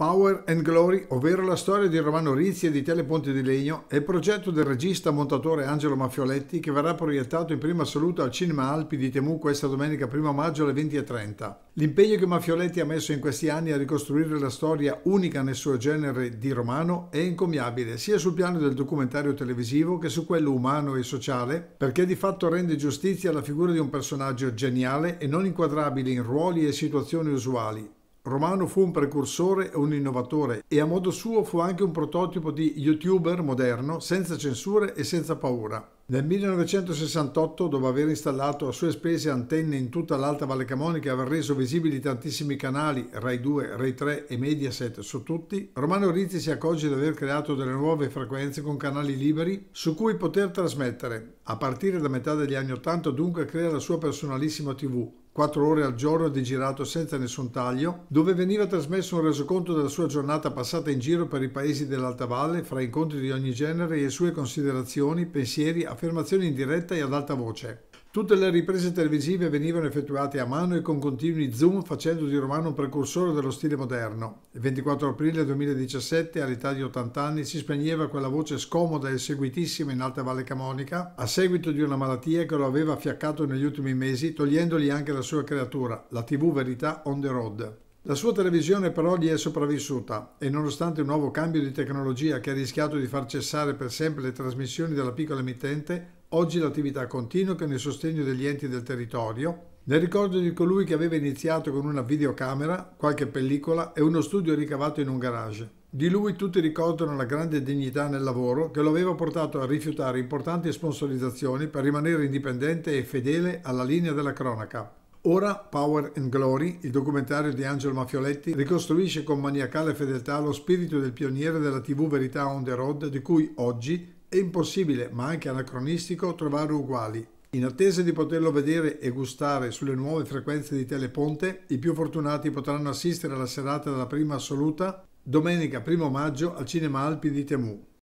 Power and Glory, ovvero la storia di Romano Rizzi e di Tele Ponte di Legno, è il progetto del regista montatore Angelo Maffioletti che verrà proiettato in prima assoluta al Cinema Alpi di Temu questa domenica 1 maggio alle 20.30. L'impegno che Maffioletti ha messo in questi anni a ricostruire la storia unica nel suo genere di Romano è incommiabile sia sul piano del documentario televisivo che su quello umano e sociale, perché di fatto rende giustizia alla figura di un personaggio geniale e non inquadrabile in ruoli e situazioni usuali, Romano fu un precursore e un innovatore e a modo suo fu anche un prototipo di youtuber moderno senza censure e senza paura. Nel 1968, dopo aver installato a sue spese antenne in tutta l'Alta Valle Camonica e aver reso visibili tantissimi canali, Rai 2, Rai 3 e Mediaset su tutti, Romano Rizzi si accorge di aver creato delle nuove frequenze con canali liberi su cui poter trasmettere. A partire da metà degli anni 80 dunque crea la sua personalissima TV, 4 ore al giorno di girato senza nessun taglio, dove veniva trasmesso un resoconto della sua giornata passata in giro per i paesi dell'Alta Valle, fra incontri di ogni genere e sue considerazioni, pensieri, affermazioni in diretta e ad alta voce. Tutte le riprese televisive venivano effettuate a mano e con continui zoom facendo di Romano un precursore dello stile moderno. Il 24 aprile 2017, all'età di 80 anni, si spegneva quella voce scomoda e seguitissima in Alta Valle Camonica a seguito di una malattia che lo aveva affiaccato negli ultimi mesi, togliendogli anche la sua creatura, la TV Verità On The Road. La sua televisione però gli è sopravvissuta e nonostante un nuovo cambio di tecnologia che ha rischiato di far cessare per sempre le trasmissioni della piccola emittente, Oggi l'attività continua che nel sostegno degli enti del territorio, nel ricordo di colui che aveva iniziato con una videocamera, qualche pellicola e uno studio ricavato in un garage. Di lui tutti ricordano la grande dignità nel lavoro che lo aveva portato a rifiutare importanti sponsorizzazioni per rimanere indipendente e fedele alla linea della cronaca. Ora Power and Glory, il documentario di Angelo Mafioletti, ricostruisce con maniacale fedeltà lo spirito del pioniere della TV Verità on the Road di cui oggi, è impossibile, ma anche anacronistico, trovare uguali. In attesa di poterlo vedere e gustare sulle nuove frequenze di Teleponte, i più fortunati potranno assistere alla serata della prima assoluta domenica 1 maggio al Cinema Alpi di Temù.